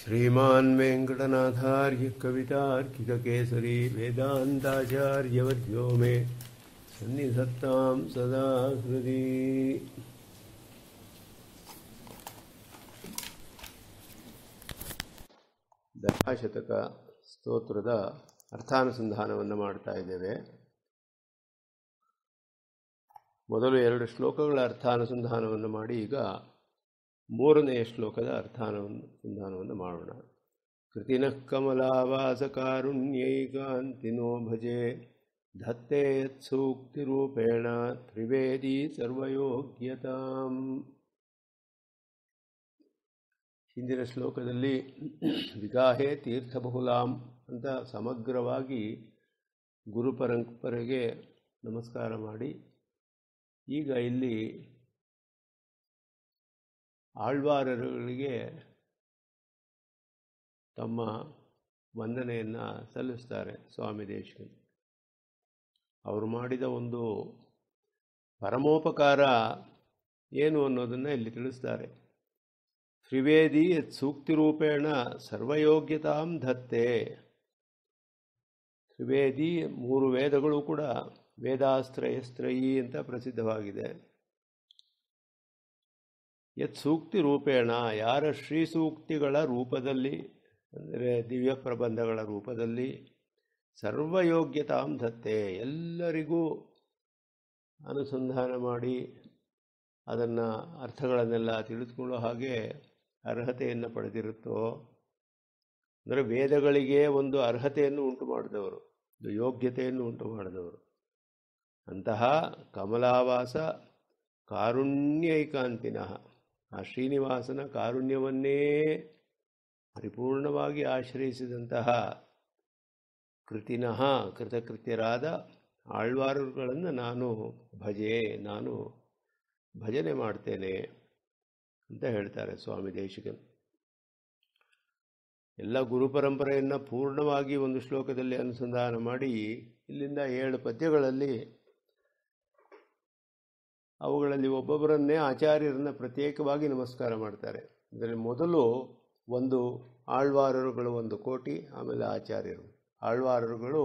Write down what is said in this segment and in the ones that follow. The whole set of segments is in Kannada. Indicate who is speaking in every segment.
Speaker 1: ಶ್ರೀಮಾನ್ ಕವಿತಾರ್ಕಿಕ ಕೇಸರಿ ಕೇಸರಿ ಮೇ सन्निधत्तां ಸದಾ हृदि ದಶಾಶತಕ ಸ್ತೋತ್ರದ ಅರ್ಥಾನುಸಂಧಾನವನ್ನು ಮಾಡ್ತಾ ಇದ್ದೇವೆ ಮೊದಲು ಎರಡು ಶ್ಲೋಕಗಳ ಅರ್ಥಾನುಸಂಧಾನವನ್ನು ಮಾಡಿ ಈಗ ಮೂರನೆಯ ಶ್ಲೋಕದ ಅರ್ಥಾನವನ್ನು ಸಂಧಾನವನ್ನು ಮಾಡೋಣ ಕೃತಿನಃ ಕಮಲಾವಾಸಕಾರುಣ್ಯೈಕಾಂತಿನೋ ಭಜೆ ಧತ್ತೆ ರೂಪೇಣ ತ್ರಿವೇದಿ ಸರ್ವಯೋಗ್ಯತಾಂ ಹಿಂದಿನ ಶ್ಲೋಕದಲ್ಲಿ ವಿಗಾಹೆ ತೀರ್ಥಬಹುಲಾಂ ಅಂತ ಸಮಗ್ರವಾಗಿ ಗುರುಪರಂಪರೆಗೆ ನಮಸ್ಕಾರ ಮಾಡಿ ಈಗ ಇಲ್ಲಿ ಆಳ್ವಾರರುಗಳಿಗೆ ತಮ್ಮ ವಂದನೆಯನ್ನು ಸಲ್ಲಿಸ್ತಾರೆ ಸ್ವಾಮಿ ಅವರು ಮಾಡಿದ ಒಂದು ಪರಮೋಪಕಾರ ಏನು ಅನ್ನೋದನ್ನು ಇಲ್ಲಿ ತಿಳಿಸ್ತಾರೆ ತ್ರಿವೇದಿ ಯತ್ ರೂಪೇಣ ಸರ್ವಯೋಗ್ಯತಾಂ ದತ್ತೆ ತ್ರಿವೇದಿ ಮೂರು ವೇದಗಳು ಕೂಡ ವೇದಾಸ್ತ್ರಯಸ್ತ್ರಯಿ ಅಂತ ಪ್ರಸಿದ್ಧವಾಗಿದೆ ಯತ್ ಸೂಕ್ತಿ ರೂಪೇಣ ಯಾರ ಶ್ರೀ ಸೂಕ್ತಿಗಳ ರೂಪದಲ್ಲಿ ಅಂದರೆ ದಿವ್ಯ ಪ್ರಬಂಧಗಳ ರೂಪದಲ್ಲಿ ಸರ್ವಯೋಗ್ಯತಾಂ ಎಲ್ಲರಿಗೂ ಅನುಸಂಧಾನ ಮಾಡಿ ಅದನ್ನು ಅರ್ಥಗಳನ್ನೆಲ್ಲ ತಿಳಿದುಕೊಳ್ಳೋ ಹಾಗೆ ಅರ್ಹತೆಯನ್ನು ಪಡೆದಿರುತ್ತೋ ಅಂದರೆ ವೇದಗಳಿಗೆ ಒಂದು ಅರ್ಹತೆಯನ್ನು ಉಂಟು ಮಾಡಿದವರು ಒಂದು ಯೋಗ್ಯತೆಯನ್ನು ಉಂಟು ಮಾಡಿದವರು ಅಂತಹ ಕಮಲಾವಾಸ ಕಾರುಣ್ಯೈಕಾಂತಿನಃ ಆ ಶ್ರೀನಿವಾಸನ ಕಾರುಣ್ಯವನ್ನೇ ಪರಿಪೂರ್ಣವಾಗಿ ಆಶ್ರಯಿಸಿದಂತಹ ಕೃತಿನಃ ಕೃತಕೃತ್ಯರಾದ ಆಳ್ವಾರುಗಳನ್ನು ನಾನು ಭಜೆ ನಾನು ಭಜನೆ ಮಾಡ್ತೇನೆ ಅಂತ ಹೇಳ್ತಾರೆ ಸ್ವಾಮಿ ದೇಶಿಕನ್ ಎಲ್ಲ ಗುರುಪರಂಪರೆಯನ್ನು ಪೂರ್ಣವಾಗಿ ಒಂದು ಶ್ಲೋಕದಲ್ಲಿ ಅನುಸಂಧಾನ ಮಾಡಿ ಇಲ್ಲಿಂದ ಏಳು ಪದ್ಯಗಳಲ್ಲಿ ಅವುಗಳಲ್ಲಿ ಒಬ್ಬೊಬ್ಬರನ್ನೇ ಆಚಾರ್ಯರನ್ನು ಪ್ರತ್ಯೇಕವಾಗಿ ನಮಸ್ಕಾರ ಮಾಡ್ತಾರೆ ಇದರಲ್ಲಿ ಮೊದಲು ಒಂದು ಆಳ್ವಾರರುಗಳು ಒಂದು ಕೋಟಿ ಆಮೇಲೆ ಆಚಾರ್ಯರು ಆಳ್ವಾರರುಗಳು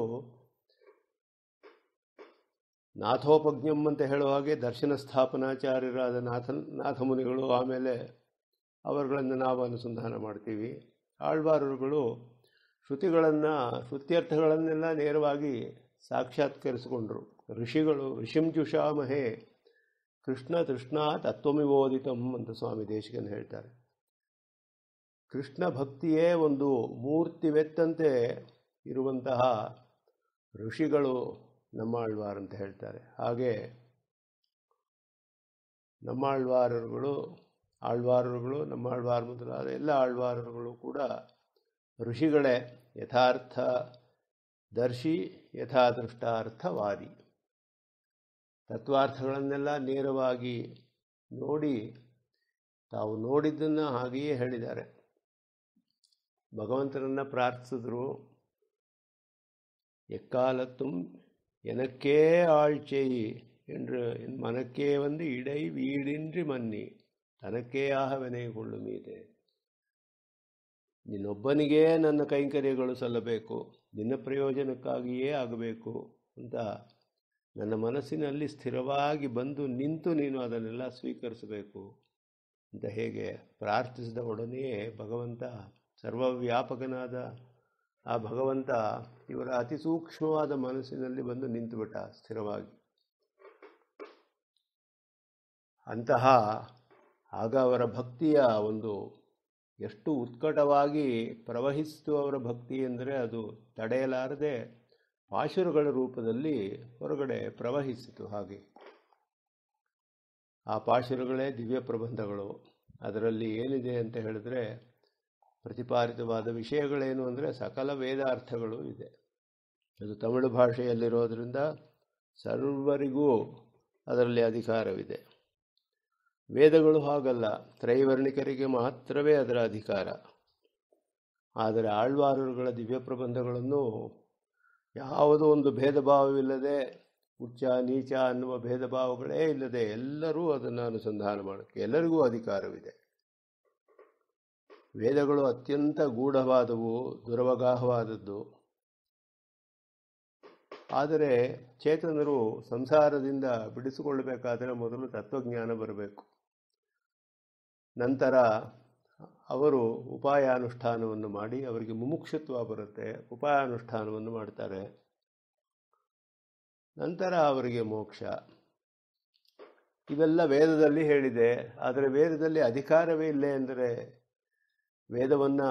Speaker 1: ನಾಥೋಪಜ್ಞಂ ಅಂತ ಹೇಳುವ ಹಾಗೆ ದರ್ಶನ ಸ್ಥಾಪನಾಚಾರ್ಯರಾದ ನಾಥನ್ ನಾಥಮುನಿಗಳು ಆಮೇಲೆ ಅವರುಗಳನ್ನು ನಾವು ಅನುಸಂಧಾನ ಮಾಡ್ತೀವಿ ಆಳ್ವಾರರುಗಳು ಶ್ರುತಿಗಳನ್ನು ಶ್ರುತ್ಯರ್ಥಗಳನ್ನೆಲ್ಲ ನೇರವಾಗಿ ಸಾಕ್ಷಾತ್ಕರಿಸಿಕೊಂಡರು ಋಷಿಗಳು ಋಷಿಂಜುಷಾಮಹೇ ಕೃಷ್ಣ ಕೃಷ್ಣ ತತ್ವಮಿವೋದಿತಂ ಅಂತ ಸ್ವಾಮಿ ದೇಶಿಕನ್ ಹೇಳ್ತಾರೆ ಕೃಷ್ಣ ಭಕ್ತಿಯೇ ಒಂದು ಮೂರ್ತಿವೆತ್ತಂತೆ ಇರುವಂತಹ ಋಷಿಗಳು ನಮ್ಮಾಳ್ವಾರ್ ಅಂತ ಹೇಳ್ತಾರೆ ಹಾಗೆ ನಮ್ಮಾಳ್ವಾರರುಗಳು ಆಳ್ವಾರರುಗಳು ನಮ್ಮಾಳ್ವಾರ್ ಮೊದಲಾದ ಎಲ್ಲ ಆಳ್ವಾರರುಗಳು ಕೂಡ ಋಷಿಗಳೇ ಯಥಾರ್ಥ ದರ್ಶಿ ಯಥಾದೃಷ್ಟಾರ್ಥವಾದಿ ತತ್ವಾರ್ಥಗಳನ್ನೆಲ್ಲ ನೇರವಾಗಿ ನೋಡಿ ತಾವು ನೋಡಿದ್ದನ್ನು ಹಾಗೆಯೇ ಹೇಳಿದ್ದಾರೆ ಭಗವಂತನನ್ನು ಪ್ರಾರ್ಥಿಸಿದ್ರು எக்காலத்தும் எனக்கே ஆழ்ச்செய் என்று ಮನಕ್ಕೇ ಒಂದು ಇಡೈ ಮನ್ನಿ ಮನ್ನಿ மன்னி ಆಹ ವೆನೆಗೊಳ್ಳು ಮೀದೆ ನಿನ್ನೊಬ್ಬನಿಗೇ ನನ್ನ ಕೈಂಕರ್ಯಗಳು ಸಲ್ಲಬೇಕು ನಿನ್ನ ಪ್ರಯೋಜನಕ್ಕಾಗಿಯೇ ಆಗಬೇಕು ಅಂತ ನನ್ನ ಮನಸ್ಸಿನಲ್ಲಿ ಸ್ಥಿರವಾಗಿ ಬಂದು ನಿಂತು ನೀನು ಅದನ್ನೆಲ್ಲ ಸ್ವೀಕರಿಸಬೇಕು ಅಂತ ಹೇಗೆ ಪ್ರಾರ್ಥಿಸಿದ ಒಡನೆಯೇ ಭಗವಂತ ಸರ್ವವ್ಯಾಪಕನಾದ ಆ ಭಗವಂತ ಇವರ ಅತಿ ಸೂಕ್ಷ್ಮವಾದ ಮನಸ್ಸಿನಲ್ಲಿ ಬಂದು ನಿಂತುಬಿಟ್ಟ ಸ್ಥಿರವಾಗಿ ಅಂತಹ ಆಗ ಅವರ ಭಕ್ತಿಯ ಒಂದು ಎಷ್ಟು ಉತ್ಕಟವಾಗಿ ಪ್ರವಹಿಸಿತು ಅವರ ಭಕ್ತಿ ಎಂದರೆ ಅದು ತಡೆಯಲಾರದೆ ಪಾಶುರುಗಳ ರೂಪದಲ್ಲಿ ಹೊರಗಡೆ ಪ್ರವಹಿಸಿತು ಹಾಗೆ ಆ ಪಾಶುರುಗಳೇ ದಿವ್ಯ ಪ್ರಬಂಧಗಳು ಅದರಲ್ಲಿ ಏನಿದೆ ಅಂತ ಹೇಳಿದ್ರೆ ಪ್ರತಿಪಾದಿತವಾದ ವಿಷಯಗಳೇನು ಅಂದರೆ ಸಕಲ ವೇದಾರ್ಥಗಳು ಇದೆ ಅದು ತಮಿಳು ಭಾಷೆಯಲ್ಲಿರೋದರಿಂದ ಸರ್ವರಿಗೂ ಅದರಲ್ಲಿ ಅಧಿಕಾರವಿದೆ ವೇದಗಳು ಹಾಗಲ್ಲ ತ್ರೈವರ್ಣಿಕರಿಗೆ ಮಾತ್ರವೇ ಅದರ ಅಧಿಕಾರ ಆದರೆ ಆಳ್ವಾರರುಗಳ ದಿವ್ಯ ಪ್ರಬಂಧಗಳನ್ನು ಯಾವುದೋ ಒಂದು ಭೇದ ಭಾವವಿಲ್ಲದೆ ಉಚ್ಚ ನೀಚ ಅನ್ನುವ ಭೇದ ಭಾವಗಳೇ ಇಲ್ಲದೆ ಎಲ್ಲರೂ ಅದನ್ನು ಅನುಸಂಧಾನ ಮಾಡೋಕ್ಕೆ ಎಲ್ಲರಿಗೂ ಅಧಿಕಾರವಿದೆ ವೇದಗಳು ಅತ್ಯಂತ ಗೂಢವಾದವು ದುರವಗಾಹವಾದದ್ದು ಆದರೆ ಚೇತನರು ಸಂಸಾರದಿಂದ ಬಿಡಿಸಿಕೊಳ್ಳಬೇಕಾದರೆ ಮೊದಲು ತತ್ವಜ್ಞಾನ ಬರಬೇಕು ನಂತರ ಅವರು ಉಪಾಯಾನುಷ್ಠಾನವನ್ನು ಮಾಡಿ ಅವರಿಗೆ ಮುಮುಕ್ಷತ್ವ ಬರುತ್ತೆ ಉಪಾಯಾನುಷ್ಠಾನವನ್ನು ಮಾಡ್ತಾರೆ ನಂತರ ಅವರಿಗೆ ಮೋಕ್ಷ ಇವೆಲ್ಲ ವೇದದಲ್ಲಿ ಹೇಳಿದೆ ಆದರೆ ವೇದದಲ್ಲಿ ಅಧಿಕಾರವೇ ಇಲ್ಲ ಎಂದರೆ ವೇದವನ್ನು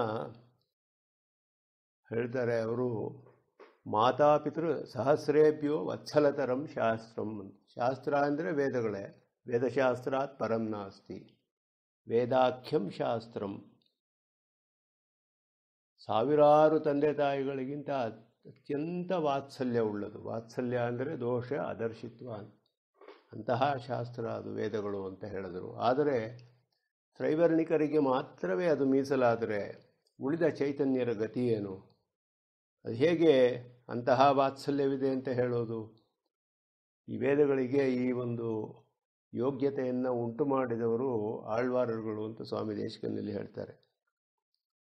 Speaker 1: ಹೇಳ್ತಾರೆ ಅವರು ಮಾತಾಪಿತೃ ಸಹಸ್ರೇಭ್ಯೋ ವತ್ಸಲತರಂ ಶಾಸ್ತ್ರಂ ಶಾಸ್ತ್ರ ಅಂದರೆ ವೇದಗಳೇ ವೇದಶಾಸ್ತ್ರಾತ್ ಪರಂ ನಾಸ್ತಿ ವೇದಾಖ್ಯಂ ಶಾಸ್ತ್ರಂ ಸಾವಿರಾರು ತಂದೆ ತಾಯಿಗಳಿಗಿಂತ ಅತ್ಯಂತ ವಾತ್ಸಲ್ಯ ಉಳ್ಳದು ವಾತ್ಸಲ್ಯ ಅಂದರೆ ದೋಷ ಅದರ್ಶಿತ್ವ ಅಂತಹ ಶಾಸ್ತ್ರ ಅದು ವೇದಗಳು ಅಂತ ಹೇಳಿದರು ಆದರೆ ತ್ರೈವರ್ಣಿಕರಿಗೆ ಮಾತ್ರವೇ ಅದು ಮೀಸಲಾದರೆ ಉಳಿದ ಚೈತನ್ಯರ ಗತಿ ಏನು ಅದು ಹೇಗೆ ಅಂತಹ ವಾತ್ಸಲ್ಯವಿದೆ ಅಂತ ಹೇಳೋದು ಈ ವೇದಗಳಿಗೆ ಈ ಒಂದು ಯೋಗ್ಯತೆಯನ್ನು ಉಂಟು ಮಾಡಿದವರು ಆಳ್ವಾರರುಗಳು ಅಂತ ಸ್ವಾಮಿ ದೇಶಕನಲ್ಲಿ ಹೇಳ್ತಾರೆ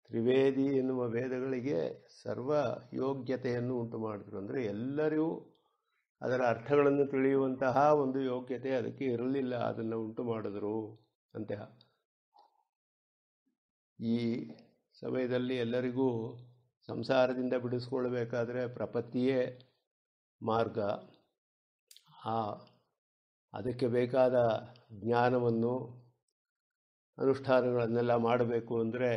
Speaker 1: ತ್ರಿವೇದಿ ಎನ್ನುವ ವೇದಗಳಿಗೆ ಸರ್ವ ಯೋಗ್ಯತೆಯನ್ನು ಉಂಟು ಮಾಡಿದ್ರು ಅಂದರೆ ಎಲ್ಲರಿಗೂ ಅದರ ಅರ್ಥಗಳನ್ನು ತಿಳಿಯುವಂತಹ ಒಂದು ಯೋಗ್ಯತೆ ಅದಕ್ಕೆ ಇರಲಿಲ್ಲ ಅದನ್ನು ಉಂಟು ಮಾಡಿದ್ರು ಅಂತ ಈ ಸಮಯದಲ್ಲಿ ಎಲ್ಲರಿಗೂ ಸಂಸಾರದಿಂದ ಬಿಡಿಸ್ಕೊಳ್ಬೇಕಾದ್ರೆ ಪ್ರಪತ್ತಿಯೇ ಮಾರ್ಗ ಆ ಅದಕ್ಕೆ ಬೇಕಾದ ಜ್ಞಾನವನ್ನು ಅನುಷ್ಠಾನಗಳನ್ನೆಲ್ಲ ಮಾಡಬೇಕು ಅಂದರೆ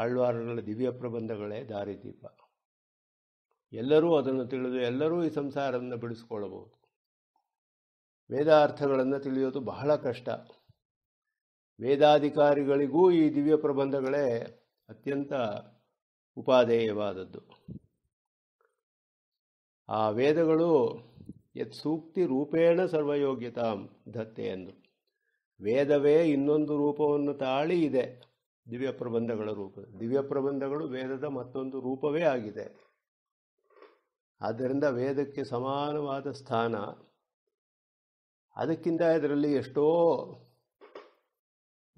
Speaker 1: ಆಳ್ವಾರಗಳ ದಿವ್ಯ ಪ್ರಬಂಧಗಳೇ ದಾರಿದೀಪ ಎಲ್ಲರೂ ಅದನ್ನು ತಿಳಿದು ಎಲ್ಲರೂ ಈ ಸಂಸಾರವನ್ನು ಬಿಡಿಸ್ಕೊಳ್ಳಬಹುದು ವೇದಾರ್ಥಗಳನ್ನು ತಿಳಿಯೋದು ಬಹಳ ಕಷ್ಟ ವೇದಾಧಿಕಾರಿಗಳಿಗೂ ಈ ದಿವ್ಯ ಪ್ರಬಂಧಗಳೇ ಅತ್ಯಂತ ಉಪಾದೇಯವಾದದ್ದು ಆ ವೇದಗಳು ಯತ್ ಸೂಕ್ತಿ ರೂಪೇಣ ಸರ್ವಯೋಗ್ಯತಾಂ ದತ್ತೆ ಎಂದು ವೇದವೇ ಇನ್ನೊಂದು ರೂಪವನ್ನು ತಾಳಿ ಇದೆ ದಿವ್ಯ ಪ್ರಬಂಧಗಳ ರೂಪ ದಿವ್ಯ ಪ್ರಬಂಧಗಳು ವೇದದ ಮತ್ತೊಂದು ರೂಪವೇ ಆಗಿದೆ ಆದ್ದರಿಂದ ವೇದಕ್ಕೆ ಸಮಾನವಾದ ಸ್ಥಾನ ಅದಕ್ಕಿಂತ ಇದರಲ್ಲಿ ಎಷ್ಟೋ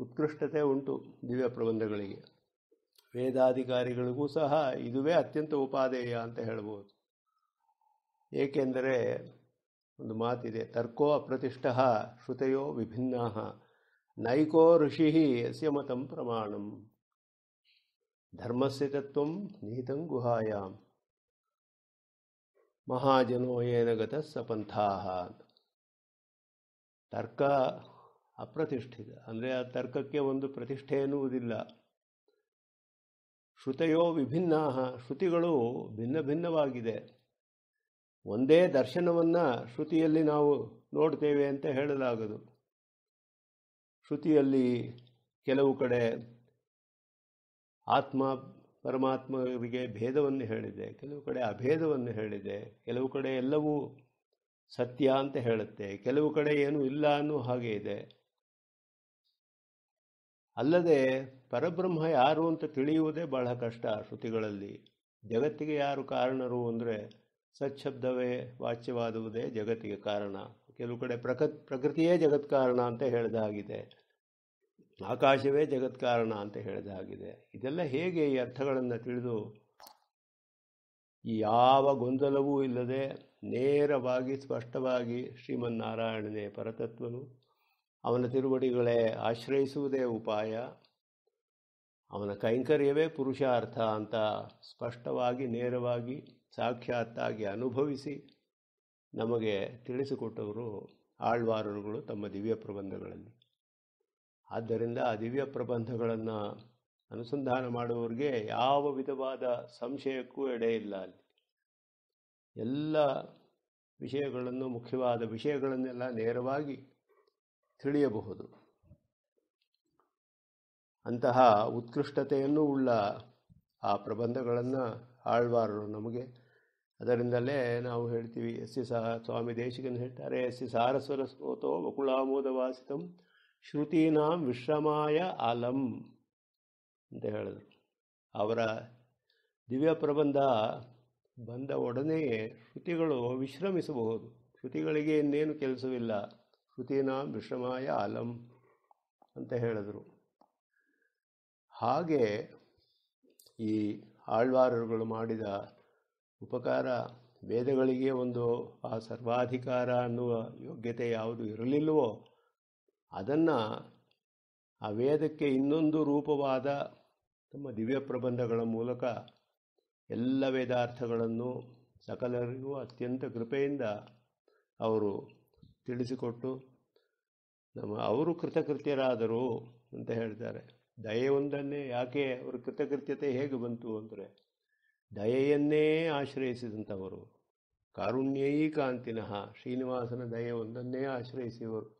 Speaker 1: ಉತ್ಕೃಷ್ಟತೆ ಉಂಟು ದಿವ್ಯ ಪ್ರಬಂಧಗಳಿಗೆ ವೇದಾಧಿಕಾರಿಗಳಿಗೂ ಸಹ ಇದುವೇ ಅತ್ಯಂತ ಉಪಾದೇಯ ಅಂತ ಹೇಳ್ಬೋದು ಏಕೆಂದರೆ ಒಂದು ಮಾತಿದೆ ತರ್ಕೋ ಅಪ್ರತಿಷ್ಠ ಶ್ರುತೆಯೋ ವಿಭಿನ್ನ ನೈಕೋ ಋಷಿ ಯಸ್ಯ ಮತಂ ಪ್ರಮಾಣಂ ಧರ್ಮಸ್ಯ ತತ್ವ ನಿಹಿತಂ ಗುಹಾಯಾಂ ಮಹಾಜನೋ ಏನಗತ ಪಂಥ ತರ್ಕ ಅಪ್ರತಿಷ್ಠಿತ ಅಂದರೆ ಆ ತರ್ಕಕ್ಕೆ ಒಂದು ಪ್ರತಿಷ್ಠೆ ಎನ್ನುವುದಿಲ್ಲ ಶ್ರುತೆಯೋ ವಿಭಿನ್ನ ಶ್ರುತಿಗಳು ಭಿನ್ನ ಭಿನ್ನವಾಗಿದೆ ಒಂದೇ ದರ್ಶನವನ್ನು ಶ್ರುತಿಯಲ್ಲಿ ನಾವು ನೋಡ್ತೇವೆ ಅಂತ ಹೇಳಲಾಗದು ಶ್ರುತಿಯಲ್ಲಿ ಕೆಲವು ಕಡೆ ಆತ್ಮ ಪರಮಾತ್ಮರಿಗೆ ಭೇದವನ್ನು ಹೇಳಿದೆ ಕೆಲವು ಕಡೆ ಅಭೇದವನ್ನು ಹೇಳಿದೆ ಕೆಲವು ಕಡೆ ಎಲ್ಲವೂ ಸತ್ಯ ಅಂತ ಹೇಳುತ್ತೆ ಕೆಲವು ಕಡೆ ಏನೂ ಇಲ್ಲ ಅನ್ನೋ ಹಾಗೆ ಇದೆ ಅಲ್ಲದೆ ಪರಬ್ರಹ್ಮ ಯಾರು ಅಂತ ತಿಳಿಯುವುದೇ ಬಹಳ ಕಷ್ಟ ಶ್ರುತಿಗಳಲ್ಲಿ ಜಗತ್ತಿಗೆ ಯಾರು ಕಾರಣರು ಅಂದರೆ ಸಚ್ಛಬ್ದವೇ ವಾಚ್ಯವಾದುವುದೇ ಜಗತ್ತಿಗೆ ಕಾರಣ ಕೆಲವು ಕಡೆ ಪ್ರಕೃತ್ ಪ್ರಕೃತಿಯೇ ಜಗತ್ ಕಾರಣ ಅಂತ ಹೇಳಿದ ಆಕಾಶವೇ ಜಗತ್ ಕಾರಣ ಅಂತ ಹೇಳಿದ ಇದೆಲ್ಲ ಹೇಗೆ ಈ ಅರ್ಥಗಳನ್ನು ತಿಳಿದು ಯಾವ ಗೊಂದಲವೂ ಇಲ್ಲದೆ ನೇರವಾಗಿ ಸ್ಪಷ್ಟವಾಗಿ ಶ್ರೀಮನ್ನಾರಾಯಣನೇ ಪರತತ್ವನು ಅವನ ತಿರುವಡಿಗಳೇ ಆಶ್ರಯಿಸುವುದೇ ಉಪಾಯ ಅವನ ಕೈಂಕರ್ಯವೇ ಪುರುಷಾರ್ಥ ಅಂತ ಸ್ಪಷ್ಟವಾಗಿ ನೇರವಾಗಿ ಸಾಕ್ಷಾತ್ತಾಗಿ ಅನುಭವಿಸಿ ನಮಗೆ ತಿಳಿಸಿಕೊಟ್ಟವರು ಆಳ್ವಾರರುಗಳು ತಮ್ಮ ದಿವ್ಯ ಪ್ರಬಂಧಗಳಲ್ಲಿ ಆದ್ದರಿಂದ ಆ ದಿವ್ಯ ಪ್ರಬಂಧಗಳನ್ನು ಅನುಸಂಧಾನ ಮಾಡುವವರಿಗೆ ಯಾವ ವಿಧವಾದ ಸಂಶಯಕ್ಕೂ ಎಡೆಯಿಲ್ಲ ಅಲ್ಲಿ ಎಲ್ಲ ವಿಷಯಗಳನ್ನು ಮುಖ್ಯವಾದ ವಿಷಯಗಳನ್ನೆಲ್ಲ ನೇರವಾಗಿ ತಿಳಿಯಬಹುದು ಅಂತಹ ಉತ್ಕೃಷ್ಟತೆಯನ್ನು ಉಳ್ಳ ಆ ಪ್ರಬಂಧಗಳನ್ನು ಆಳ್ವಾರರು ನಮಗೆ ಅದರಿಂದಲೇ ನಾವು ಹೇಳ್ತೀವಿ ಎಸ್ ಸಿ ಸಹ ಸ್ವಾಮಿ ದೇಶಿಕನ್ ಹೇಳ್ತಾರೆ ಎಸ್ ಸಿ ಸಾರಸ್ವರ ಸ್ತೋತೋ ವಕುಳಾಮೋದ ವಾಸಿತಂ ಶ್ರುತೀನಾಂ ವಿಶ್ರಮಾಯ ಆಲಂ ಅಂತ ಹೇಳಿದರು ಅವರ ದಿವ್ಯ ಪ್ರಬಂಧ ಬಂದ ಒಡನೆಯೇ ಶ್ರುತಿಗಳು ವಿಶ್ರಮಿಸಬಹುದು ಶ್ರುತಿಗಳಿಗೆ ಇನ್ನೇನು ಕೆಲಸವಿಲ್ಲ ಶ್ರುತೀನಾಂ ವಿಶ್ರಮಾಯ ಆಲಂ ಅಂತ ಹೇಳಿದರು ಹಾಗೆ ಈ ಆಳ್ವಾರರುಗಳು ಮಾಡಿದ ಉಪಕಾರ ವೇದಗಳಿಗೆ ಒಂದು ಆ ಸರ್ವಾಧಿಕಾರ ಅನ್ನುವ ಯೋಗ್ಯತೆ ಯಾವುದು ಇರಲಿಲ್ಲವೋ ಅದನ್ನು ಆ ವೇದಕ್ಕೆ ಇನ್ನೊಂದು ರೂಪವಾದ ತಮ್ಮ ದಿವ್ಯ ಪ್ರಬಂಧಗಳ ಮೂಲಕ ಎಲ್ಲ ವೇದಾರ್ಥಗಳನ್ನು ಸಕಲರಿಗೂ ಅತ್ಯಂತ ಕೃಪೆಯಿಂದ ಅವರು ತಿಳಿಸಿಕೊಟ್ಟು ನಮ್ಮ ಅವರು ಕೃತಕೃತ್ಯರಾದರು ಅಂತ ಹೇಳ್ತಾರೆ ದಯೆ ಒಂದನ್ನೇ ಯಾಕೆ ಅವರ ಕೃತಕೃತ್ಯತೆ ಹೇಗೆ ಬಂತು ಅಂದರೆ ದಯೆಯನ್ನೇ ಆಶ್ರಯಿಸಿದಂಥವರು ಕಾರುಣ್ಯೈ ಕಾಂತಿನಃ ಶ್ರೀನಿವಾಸನ ದಯೆ ಒಂದನ್ನೇ ಆಶ್ರಯಿಸಿದವರು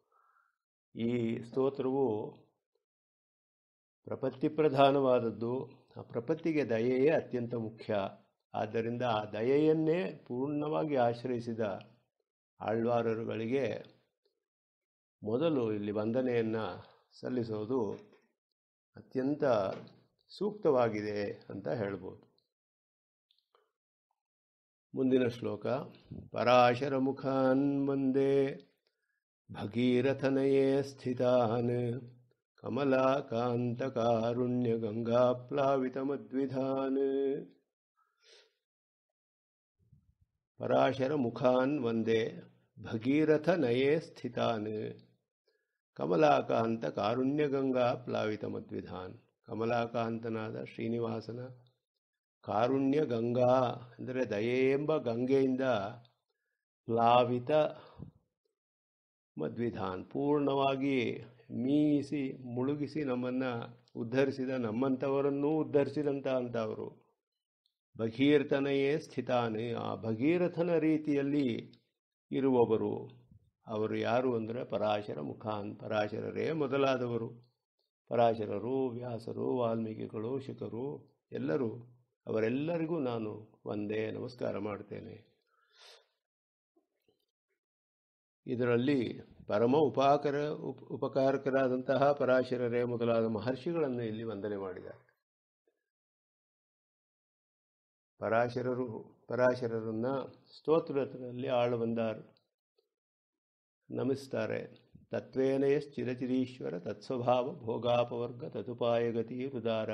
Speaker 1: ಈ ಸ್ತೋತ್ರವು ಪ್ರಪತ್ತಿ ಪ್ರಧಾನವಾದದ್ದು ಆ ಪ್ರಪತ್ತಿಗೆ ದಯೆಯೇ ಅತ್ಯಂತ ಮುಖ್ಯ ಆದ್ದರಿಂದ ಆ ದಯೆಯನ್ನೇ ಪೂರ್ಣವಾಗಿ ಆಶ್ರಯಿಸಿದ ಆಳ್ವಾರರುಗಳಿಗೆ ಮೊದಲು ಇಲ್ಲಿ ವಂದನೆಯನ್ನು ಸಲ್ಲಿಸೋದು ಅತ್ಯಂತ ಸೂಕ್ತವಾಗಿದೆ ಅಂತ ಹೇಳ್ಬೋದು ಮುಂದಿನ ಶ್ಲೋಕ ಪರಾಶರ ಮುಖಾನ್ ಮುಂದೆ ಭಗೀರಥನಯೇ ಸ್ಥಿತಾನ್ ಕಮಲಾಕಾಂತಕಾರುಣ್ಯ ಮದ್ವಿಧಾನ್ ಪರಾಶರ ಮುಖಾನ್ ಒಂದೇ ಭಗೀರಥ ನಯೇ ಸ್ಥಿತಾನ್ ಕಮಲಾಕಾಂತ ಕಾರುಣ್ಯಗಂಗಾ ಪ್ಲಾವಿತ ಮದ್ವಿಧಾನ್ ಕಮಲಾಕಾಂತನಾದ ಶ್ರೀನಿವಾಸನ ಕಾರುಣ್ಯ ಗಂಗಾ ಅಂದರೆ ದಯೆ ಎಂಬ ಗಂಗೆಯಿಂದ ಪ್ಲಾವಿತ ಮದ್ವಿಧಾನ್ ಪೂರ್ಣವಾಗಿ ಮೀಸಿ ಮುಳುಗಿಸಿ ನಮ್ಮನ್ನು ಉದ್ಧರಿಸಿದ ನಮ್ಮಂಥವರನ್ನೂ ಉದ್ಧರಿಸಿದಂಥ ಅಂಥವರು ಭಗೀರಥನೆಯೇ ಸ್ಥಿತಾನೆ ಆ ಭಗೀರಥನ ರೀತಿಯಲ್ಲಿ ಇರುವವರು ಅವರು ಯಾರು ಅಂದರೆ ಪರಾಶರ ಮುಖಾನ್ ಪರಾಶರರೇ ಮೊದಲಾದವರು ಪರಾಶರರು ವ್ಯಾಸರು ವಾಲ್ಮೀಕಿಗಳು ಶಿಖರು ಎಲ್ಲರೂ ಅವರೆಲ್ಲರಿಗೂ ನಾನು ಒಂದೇ ನಮಸ್ಕಾರ ಮಾಡ್ತೇನೆ ಇದರಲ್ಲಿ ಪರಮ ಉಪಾಕರ ಉಪ ಉಪಕಾರಕರಾದಂತಹ ಪರಾಶರರೇ ಮೊದಲಾದ ಮಹರ್ಷಿಗಳನ್ನು ಇಲ್ಲಿ ವಂದನೆ ಮಾಡಿದ್ದಾರೆ ಪರಾಶರರು ಪರಾಶರರನ್ನು ಸ್ತೋತ್ರದಲ್ಲಿ ಆಳು ಬಂದಾರು ನಮಿಸ್ತಾರೆ ತತ್ವೇನಯ ಸ್ಥಿರಚಿರೀಶ್ವರ ತತ್ಸ್ವಭಾವ ಭೋಗಾಪವರ್ಗ ತದುಪಾಯಗತಿ ಹೃದಾರ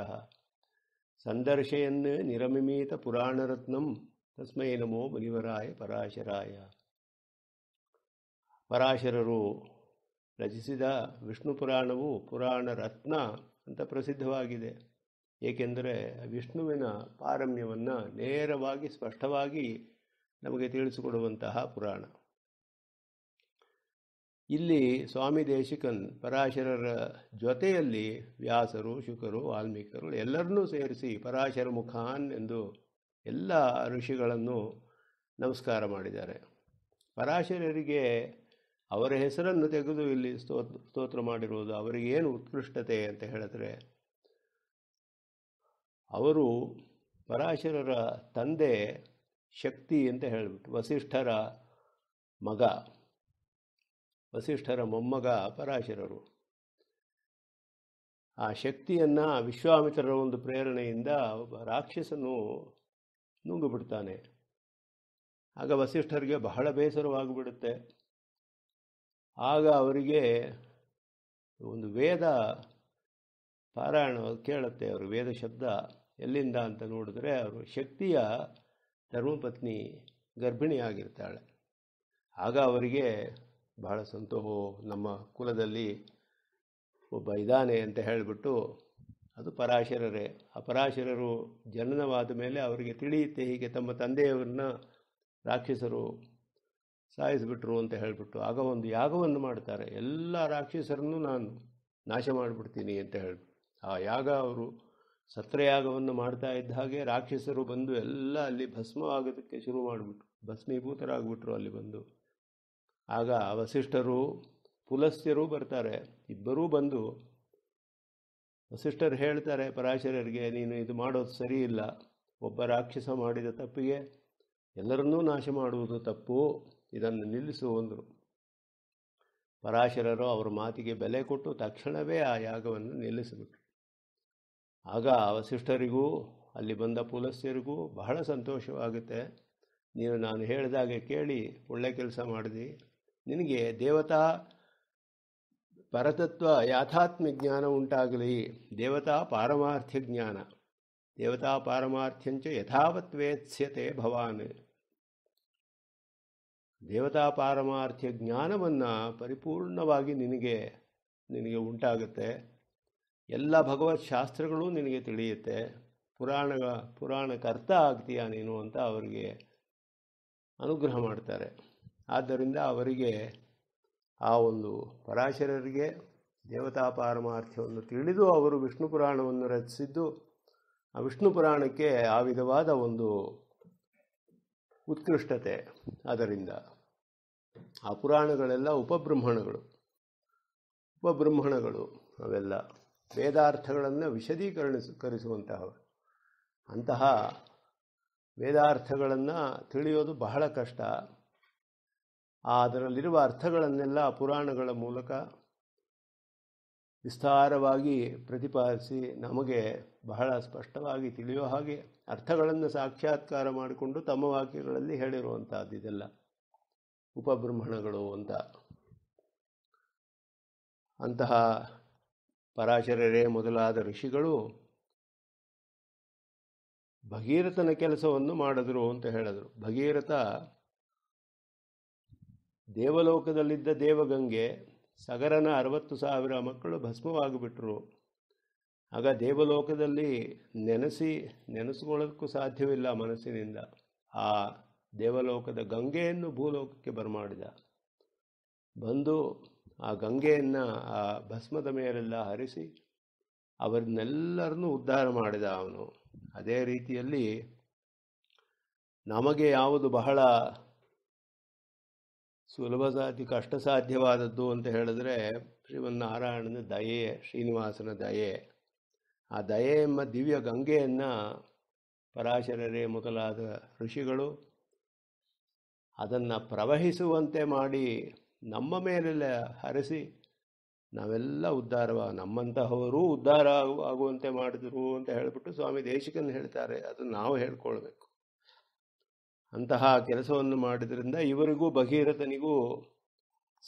Speaker 1: ಸಂದರ್ಶೆಯನ್ನೇ ನಿರಮಿಮೀತ ಪುರಾಣರತ್ನಂ ತಸ್ಮೈ ನಮೋ ಮುನಿವರಾಯ ಪರಾಶರಾಯ ಪರಾಶರರು ರಚಿಸಿದ ವಿಷ್ಣು ಪುರಾಣವು ಪುರಾಣ ರತ್ನ ಅಂತ ಪ್ರಸಿದ್ಧವಾಗಿದೆ ಏಕೆಂದರೆ ವಿಷ್ಣುವಿನ ಪಾರಮ್ಯವನ್ನು ನೇರವಾಗಿ ಸ್ಪಷ್ಟವಾಗಿ ನಮಗೆ ತಿಳಿಸಿಕೊಡುವಂತಹ ಪುರಾಣ ಇಲ್ಲಿ ಸ್ವಾಮಿ ದೇಶಿಕನ್ ಪರಾಶರರ ಜೊತೆಯಲ್ಲಿ ವ್ಯಾಸರು ಶುಕರು ವಾಲ್ಮೀಕರು ಎಲ್ಲರನ್ನೂ ಸೇರಿಸಿ ಪರಾಶರ ಮುಖಾನ್ ಎಂದು ಎಲ್ಲ ಋಷಿಗಳನ್ನು ನಮಸ್ಕಾರ ಮಾಡಿದ್ದಾರೆ ಪರಾಶರರಿಗೆ ಅವರ ಹೆಸರನ್ನು ತೆಗೆದು ಇಲ್ಲಿ ಸ್ತೋತ್ ಸ್ತೋತ್ರ ಮಾಡಿರುವುದು ಅವರಿಗೇನು ಉತ್ಕೃಷ್ಟತೆ ಅಂತ ಹೇಳಿದ್ರೆ ಅವರು ಪರಾಶರರ ತಂದೆ ಶಕ್ತಿ ಅಂತ ಹೇಳಿಬಿಟ್ಟು ವಸಿಷ್ಠರ ಮಗ ವಸಿಷ್ಠರ ಮೊಮ್ಮಗ ಪರಾಶರರು ಆ ಶಕ್ತಿಯನ್ನು ವಿಶ್ವಾಮಿತ್ರರ ಒಂದು ಪ್ರೇರಣೆಯಿಂದ ಒಬ್ಬ ರಾಕ್ಷಸನು ನುಂಗುಬಿಡ್ತಾನೆ ಆಗ ವಸಿಷ್ಠರಿಗೆ ಬಹಳ ಬೇಸರವಾಗಿಬಿಡುತ್ತೆ ಆಗ ಅವರಿಗೆ ಒಂದು ವೇದ ಪಾರಾಯಣ ಕೇಳುತ್ತೆ ಅವರು ವೇದ ಶಬ್ದ ಎಲ್ಲಿಂದ ಅಂತ ನೋಡಿದ್ರೆ ಅವರು ಶಕ್ತಿಯ ಧರ್ಮಪತ್ನಿ ಗರ್ಭಿಣಿಯಾಗಿರ್ತಾಳೆ ಆಗ ಅವರಿಗೆ ಬಹಳ ಸಂತೋ ನಮ್ಮ ಕುಲದಲ್ಲಿ ಒಬ್ಬ ಇದ್ದಾನೆ ಅಂತ ಹೇಳಿಬಿಟ್ಟು ಅದು ಪರಾಶರರೇ ಆ ಪರಾಶರರು ಜನನವಾದ ಮೇಲೆ ಅವರಿಗೆ ತಿಳಿಯುತ್ತೆ ಹೀಗೆ ತಮ್ಮ ತಂದೆಯವ್ರನ್ನ ರಾಕ್ಷಸರು ಸಾಯಿಸಿಬಿಟ್ರು ಅಂತ ಹೇಳಿಬಿಟ್ಟು ಆಗ ಒಂದು ಯಾಗವನ್ನು ಮಾಡ್ತಾರೆ ಎಲ್ಲ ರಾಕ್ಷಸರನ್ನು ನಾನು ನಾಶ ಮಾಡಿಬಿಡ್ತೀನಿ ಅಂತ ಹೇಳಿಬಿಟ್ಟು ಆ ಯಾಗ ಅವರು ಸತ್ರಯಾಗವನ್ನು ಮಾಡ್ತಾ ಇದ್ದ ಹಾಗೆ ರಾಕ್ಷಸರು ಬಂದು ಎಲ್ಲ ಅಲ್ಲಿ ಭಸ್ಮ ಆಗೋದಕ್ಕೆ ಶುರು ಮಾಡಿಬಿಟ್ರು ಭಸ್ಮೀಭೂತರಾಗ್ಬಿಟ್ರು ಅಲ್ಲಿ ಬಂದು ಆಗ ವಸಿಷ್ಠರು ಪುಲಸ್ತ್ಯರು ಬರ್ತಾರೆ ಇಬ್ಬರೂ ಬಂದು ವಸಿಷ್ಠರು ಹೇಳ್ತಾರೆ ಪರಾಶರ್ಯರಿಗೆ ನೀನು ಇದು ಮಾಡೋದು ಸರಿ ಇಲ್ಲ ಒಬ್ಬ ರಾಕ್ಷಸ ಮಾಡಿದ ತಪ್ಪಿಗೆ ಎಲ್ಲರನ್ನೂ ನಾಶ ಮಾಡುವುದು ತಪ್ಪು ಇದನ್ನು ನಿಲ್ಲಿಸು ಅಂದರು ಪರಾಶರರು ಅವರ ಮಾತಿಗೆ ಬೆಲೆ ಕೊಟ್ಟು ತಕ್ಷಣವೇ ಆ ಯಾಗವನ್ನು ನಿಲ್ಲಿಸಿಬಿಟ್ರು ಆಗ ವಸಿಷ್ಠರಿಗೂ ಅಲ್ಲಿ ಬಂದ ಪುಲಸ್ತ್ಯರಿಗೂ ಬಹಳ ಸಂತೋಷವಾಗುತ್ತೆ ನೀನು ನಾನು ಹೇಳಿದಾಗೆ ಕೇಳಿ ಒಳ್ಳೆ ಕೆಲಸ ಮಾಡಿದಿ ನಿನಗೆ ದೇವತಾ ಪರತತ್ವ ಯಾಥಾತ್ಮ್ಯ ಜ್ಞಾನ ಉಂಟಾಗಲಿ ದೇವತಾ ಪಾರಮಾರ್ಥ್ಯ ಜ್ಞಾನ ದೇವತಾ ಪಾರಮಾರ್ಥ್ಯಂಚ ಯಥಾವತ್ ವೇತ್ಸ್ಯತೆ ಭವಾನ್ ದೇವತಾ ಪಾರಮಾರ್ಥ್ಯ ಜ್ಞಾನವನ್ನು ಪರಿಪೂರ್ಣವಾಗಿ ನಿನಗೆ ನಿನಗೆ ಉಂಟಾಗುತ್ತೆ ಎಲ್ಲ ಭಗವತ್ ಶಾಸ್ತ್ರಗಳು ನಿನಗೆ ತಿಳಿಯುತ್ತೆ ಪುರಾಣ ಪುರಾಣ ಆಗ್ತೀಯ ಆಗ್ತೀಯಾ ನೀನು ಅಂತ ಅವರಿಗೆ ಅನುಗ್ರಹ ಮಾಡ್ತಾರೆ ಆದ್ದರಿಂದ ಅವರಿಗೆ ಆ ಒಂದು ಪರಾಶರರಿಗೆ ದೇವತಾ ಪಾರಮಾರ್ಥ್ಯವನ್ನು ತಿಳಿದು ಅವರು ವಿಷ್ಣು ಪುರಾಣವನ್ನು ರಚಿಸಿದ್ದು ಆ ವಿಷ್ಣು ಪುರಾಣಕ್ಕೆ ಆ ವಿಧವಾದ ಒಂದು ಉತ್ಕೃಷ್ಟತೆ ಅದರಿಂದ ಆ ಪುರಾಣಗಳೆಲ್ಲ ಉಪಬ್ರಹ್ಮಣಗಳು ಉಪಬ್ರಹ್ಮಣಗಳು ಅವೆಲ್ಲ ವೇದಾರ್ಥಗಳನ್ನು ವಿಶದೀಕರಣಕರಿಸುವಂತಹ ಅಂತಹ ವೇದಾರ್ಥಗಳನ್ನು ತಿಳಿಯೋದು ಬಹಳ ಕಷ್ಟ ಅದರಲ್ಲಿರುವ ಅರ್ಥಗಳನ್ನೆಲ್ಲ ಪುರಾಣಗಳ ಮೂಲಕ ವಿಸ್ತಾರವಾಗಿ ಪ್ರತಿಪಾದಿಸಿ ನಮಗೆ ಬಹಳ ಸ್ಪಷ್ಟವಾಗಿ ತಿಳಿಯೋ ಹಾಗೆ ಅರ್ಥಗಳನ್ನು ಸಾಕ್ಷಾತ್ಕಾರ ಮಾಡಿಕೊಂಡು ತಮ್ಮ ವಾಕ್ಯಗಳಲ್ಲಿ ಹೇಳಿರುವಂಥದ್ದು ಇದೆಲ್ಲ ಉಪಬ್ರಹ್ಮಣಗಳು ಅಂತ ಅಂತಹ ಪರಾಶರರೇ ಮೊದಲಾದ ಋಷಿಗಳು ಭಗೀರಥನ ಕೆಲಸವನ್ನು ಮಾಡಿದರು ಅಂತ ಹೇಳಿದರು ಭಗೀರಥ ದೇವಲೋಕದಲ್ಲಿದ್ದ ದೇವಗಂಗೆ ಸಗರನ ಅರವತ್ತು ಸಾವಿರ ಮಕ್ಕಳು ಭಸ್ಮವಾಗಿಬಿಟ್ರು ಆಗ ದೇವಲೋಕದಲ್ಲಿ ನೆನೆಸಿ ನೆನೆಸ್ಕೊಳ್ಳೋದಕ್ಕೂ ಸಾಧ್ಯವಿಲ್ಲ ಮನಸ್ಸಿನಿಂದ ಆ ದೇವಲೋಕದ ಗಂಗೆಯನ್ನು ಭೂಲೋಕಕ್ಕೆ ಬರಮಾಡಿದ ಬಂದು ಆ ಗಂಗೆಯನ್ನು ಆ ಭಸ್ಮದ ಮೇಲೆಲ್ಲ ಹರಿಸಿ ಅವರನ್ನೆಲ್ಲರನ್ನೂ ಉದ್ಧಾರ ಮಾಡಿದ ಅವನು ಅದೇ ರೀತಿಯಲ್ಲಿ ನಮಗೆ ಯಾವುದು ಬಹಳ ಸುಲಭ ಸಾಧ್ಯ ಕಷ್ಟ ಸಾಧ್ಯವಾದದ್ದು ಅಂತ ಹೇಳಿದ್ರೆ ಶ್ರೀಮನ್ನಾರಾಯಣನ ದಯೆ ಶ್ರೀನಿವಾಸನ ದಯೆ ಆ ದಯೆ ಎಂಬ ದಿವ್ಯ ಗಂಗೆಯನ್ನು ಪರಾಶರರೇ ಮೊದಲಾದ ಋಷಿಗಳು ಅದನ್ನು ಪ್ರವಹಿಸುವಂತೆ ಮಾಡಿ ನಮ್ಮ ಮೇಲೆಲ್ಲ ಹರಿಸಿ ನಾವೆಲ್ಲ ಉದ್ಧಾರವ ನಮ್ಮಂತಹವರೂ ಉದ್ಧಾರ ಆಗುವಂತೆ ಮಾಡಿದರು ಅಂತ ಹೇಳಿಬಿಟ್ಟು ಸ್ವಾಮಿ ದೇಶಿಕನ್ ಹೇಳ್ತಾರೆ ಅದನ್ನು ನಾವು ಹೇಳ್ಕೊಳ್ಬೇಕು ಅಂತಹ ಕೆಲಸವನ್ನು ಮಾಡಿದ್ರಿಂದ ಇವರಿಗೂ ಭಗೀರಥನಿಗೂ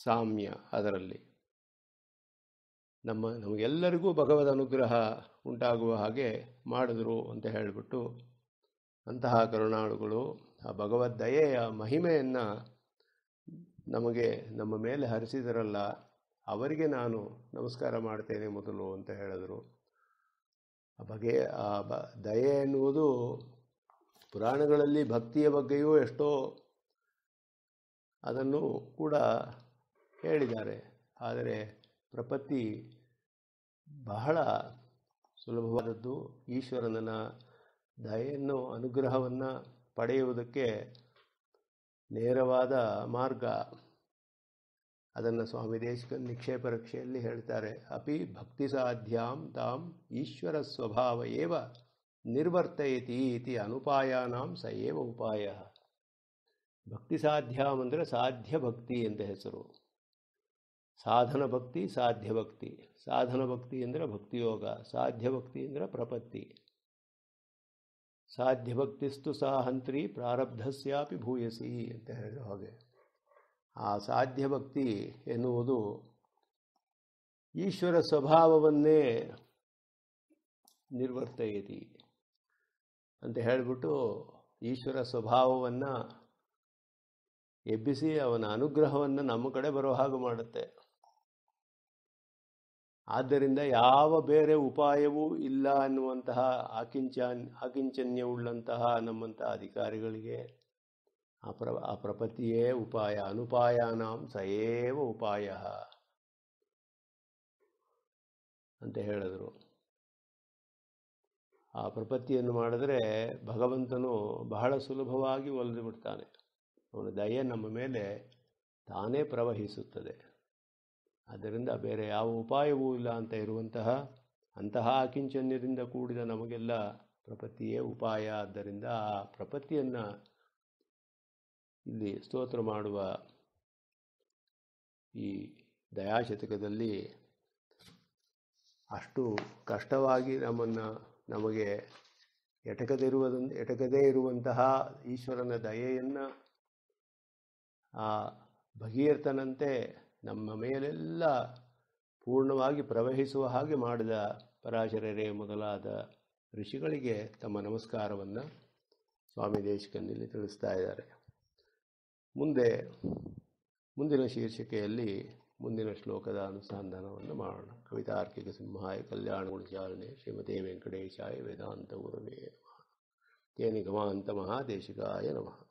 Speaker 1: ಸಾಮ್ಯ ಅದರಲ್ಲಿ ನಮ್ಮ ನಮಗೆಲ್ಲರಿಗೂ ಭಗವದ್ ಅನುಗ್ರಹ ಉಂಟಾಗುವ ಹಾಗೆ ಮಾಡಿದರು ಅಂತ ಹೇಳಿಬಿಟ್ಟು ಅಂತಹ ಕರುಣಾಳುಗಳು ಆ ಭಗವದ್ ದಯೆಯ ಮಹಿಮೆಯನ್ನು ನಮಗೆ ನಮ್ಮ ಮೇಲೆ ಹರಿಸಿದರಲ್ಲ ಅವರಿಗೆ ನಾನು ನಮಸ್ಕಾರ ಮಾಡ್ತೇನೆ ಮೊದಲು ಅಂತ ಹೇಳಿದರು ಆ ಬಗೆ ಆ ಬ ದಯೆ ಎನ್ನುವುದು ಪುರಾಣಗಳಲ್ಲಿ ಭಕ್ತಿಯ ಬಗ್ಗೆಯೂ ಎಷ್ಟೋ ಅದನ್ನು ಕೂಡ ಹೇಳಿದ್ದಾರೆ ಆದರೆ ಪ್ರಪತಿ ಬಹಳ ಸುಲಭವಾದದ್ದು ಈಶ್ವರನ ದಯೆಯನ್ನು ಅನುಗ್ರಹವನ್ನು ಪಡೆಯುವುದಕ್ಕೆ ನೇರವಾದ ಮಾರ್ಗ ಅದನ್ನು ಸ್ವಾಮಿ ದೇಶಿಕ ನಿಕ್ಷೇಪರಕ್ಷೆಯಲ್ಲಿ ಹೇಳ್ತಾರೆ ಅಪಿ ಭಕ್ತಿ ಸಾಧ್ಯಾಂ ತಾಂ ಈಶ್ವರ ಸ್ವಭಾವ ಏವ निर्वर्तयती अनुपायानाम स उपाय भक्ति साध्या मंत्र साध्य भक्ति हेसरु साधन भक्ति साध्य भक्ति साधन भक्ति अंदर भक्ति योग साध्य भक्ति अंदर प्रपत्ति साध्य भक्तिस्तु साहंत्री प्रारब्ध भूयसी अंत आ साध्य भक्ति ईश्वर स्वभाव निर्वर्तयती ಅಂತ ಹೇಳಿಬಿಟ್ಟು ಈಶ್ವರ ಸ್ವಭಾವವನ್ನು ಎಬ್ಬಿಸಿ ಅವನ ಅನುಗ್ರಹವನ್ನು ನಮ್ಮ ಕಡೆ ಬರೋ ಹಾಗೆ ಮಾಡುತ್ತೆ ಆದ್ದರಿಂದ ಯಾವ ಬೇರೆ ಉಪಾಯವೂ ಇಲ್ಲ ಅನ್ನುವಂತಹ ಆಕಿಂಚನ್ ಉಳ್ಳಂತಹ ನಮ್ಮಂತಹ ಅಧಿಕಾರಿಗಳಿಗೆ ಅಪ್ರ ಪ್ರಪತಿಯೇ ಉಪಾಯ ಅನುಪಾಯಾನಾಂ ಸಯೇವ ಉಪಾಯ ಅಂತ ಹೇಳಿದರು ಆ ಪ್ರಪತ್ತಿಯನ್ನು ಮಾಡಿದರೆ ಭಗವಂತನು ಬಹಳ ಸುಲಭವಾಗಿ ಒಲಿದು ಬಿಡ್ತಾನೆ ಅವನ ದಯೆ ನಮ್ಮ ಮೇಲೆ ತಾನೇ ಪ್ರವಹಿಸುತ್ತದೆ ಆದ್ದರಿಂದ ಬೇರೆ ಯಾವ ಉಪಾಯವೂ ಇಲ್ಲ ಅಂತ ಇರುವಂತಹ ಅಂತಹ ಅಕಿಂಚನ್ಯದಿಂದ ಕೂಡಿದ ನಮಗೆಲ್ಲ ಪ್ರಪತ್ತಿಯೇ ಉಪಾಯ ಆದ್ದರಿಂದ ಆ ಪ್ರಪತ್ತಿಯನ್ನು ಇಲ್ಲಿ ಸ್ತೋತ್ರ ಮಾಡುವ ಈ ದಯಾಶತಕದಲ್ಲಿ ಅಷ್ಟು ಕಷ್ಟವಾಗಿ ನಮ್ಮನ್ನು ನಮಗೆ ಎಟಕದಿರುವ ಎಟಕದೇ ಇರುವಂತಹ ಈಶ್ವರನ ದಯೆಯನ್ನು ಆ ಭಗೀರ್ಥನಂತೆ ನಮ್ಮ ಮೇಲೆಲ್ಲ ಪೂರ್ಣವಾಗಿ ಪ್ರವಹಿಸುವ ಹಾಗೆ ಮಾಡಿದ ಪರಾಶರರೇ ಮೊದಲಾದ ಋಷಿಗಳಿಗೆ ತಮ್ಮ ನಮಸ್ಕಾರವನ್ನು ಸ್ವಾಮಿ ದೇಶಕನ್ನಲ್ಲಿ ತಿಳಿಸ್ತಾ ಇದ್ದಾರೆ ಮುಂದೆ ಮುಂದಿನ ಶೀರ್ಷಿಕೆಯಲ್ಲಿ ಮುಂದಿನ ಶ್ಲೋಕದ ಅನುಸಂಧಾನವನ್ನು ಮಾಡೋಣ ಕವಿತಾರ್ಕಿಕ ಸಿಂಹಾಯ ಕಲ್ಯಾಣ ಗುಣಚಾರಣೆ ಶ್ರೀಮತಿ ವೆಂಕಟೇಶಾಯ ವೇದಾಂತ ಗುರವೇ ನಮಃ ತೇ ನಿಗಮಾಂತ ಮಹಾದೇಶಿಕಾಯ ನಮಃ